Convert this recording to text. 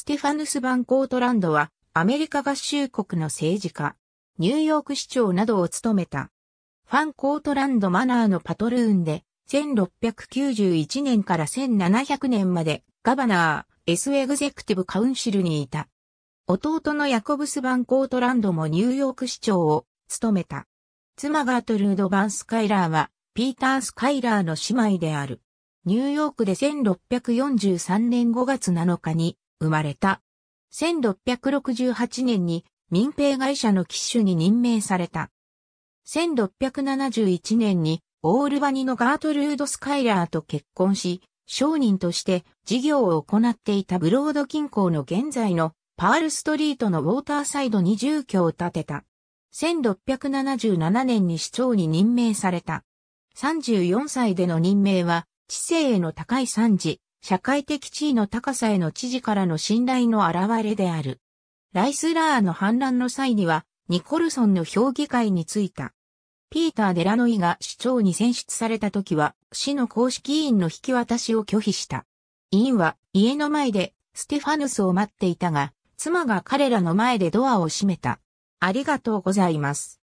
ステファヌス・バンコートランドは、アメリカ合衆国の政治家、ニューヨーク市長などを務めた。ファンコートランドマナーのパトルーンで、1691年から1700年まで、ガバナー、エスエグゼクティブカウンシルにいた。弟のヤコブス・バンコートランドもニューヨーク市長を務めた。妻ガートルード・バン・スカイラーは、ピーター・スカイラーの姉妹である。ニューヨークで1643年5月7日に生まれた。1668年に民兵会社の機種に任命された。1671年にオールバニのガートルード・スカイラーと結婚し、商人として事業を行っていたブロード近郊の現在のパールストリートのウォーターサイドに住居を建てた。1677年に市長に任命された。34歳での任命は知性への高い賛辞、社会的地位の高さへの知事からの信頼の表れである。ライスラーの反乱の際には、ニコルソンの評議会に就いた。ピーター・デラノイが市長に選出された時は、市の公式委員の引き渡しを拒否した。委員は家の前でステファヌスを待っていたが、妻が彼らの前でドアを閉めた。ありがとうございます。